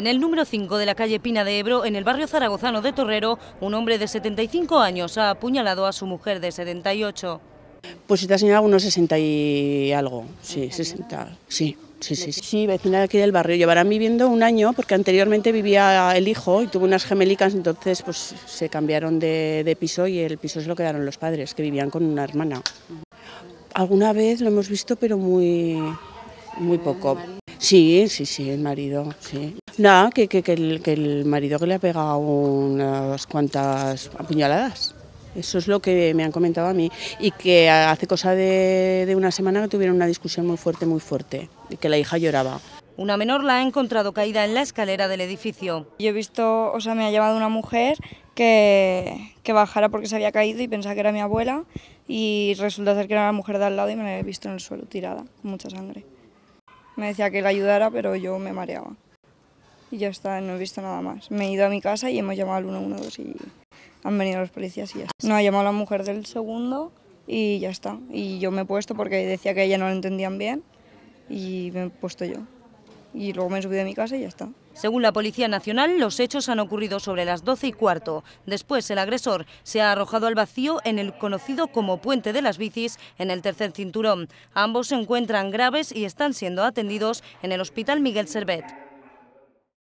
En el número 5 de la calle Pina de Ebro, en el barrio zaragozano de Torrero, un hombre de 75 años ha apuñalado a su mujer de 78. Pues esta señora unos 60 y algo, sí, 60, sí. Sí, sí, sí. vecina de aquí del barrio. Llevarán viviendo un año porque anteriormente vivía el hijo y tuvo unas gemelicas, entonces pues se cambiaron de, piso y el piso se lo quedaron los padres, que vivían con una hermana. Alguna vez lo hemos visto, pero muy, muy poco. Sí, sí, sí, el marido, sí. Nada, que, el, marido que le ha pegado unas cuantas apuñaladas. Eso es lo que me han comentado a mí. Y que hace cosa de, una semana que tuvieron una discusión muy fuerte, muy fuerte. Y que la hija lloraba. Una menor la ha encontrado caída en la escalera del edificio. Yo he visto, o sea, me ha llevado una mujer que, que, bajara porque se había caído y pensaba que era mi abuela y resulta ser que era la mujer de al lado y me la he visto en el suelo tirada, con mucha sangre. Me decía que le ayudara, pero yo me mareaba. Y ya está, no he visto nada más. Me he ido a mi casa y hemos llamado al 112 y han venido los policías y ya está. No, ha llamado la mujer del segundo y ya está. Y yo me he puesto porque decía que ella no lo entendían bien y me he puesto yo y luego me subí de mi casa y ya está. Según la Policía Nacional, los hechos han ocurrido sobre las 12 y cuarto. Después, el agresor se ha arrojado al vacío en el conocido como Puente de las Bicis, en el tercer cinturón. Ambos se encuentran graves y están siendo atendidos en el Hospital Miguel Servet.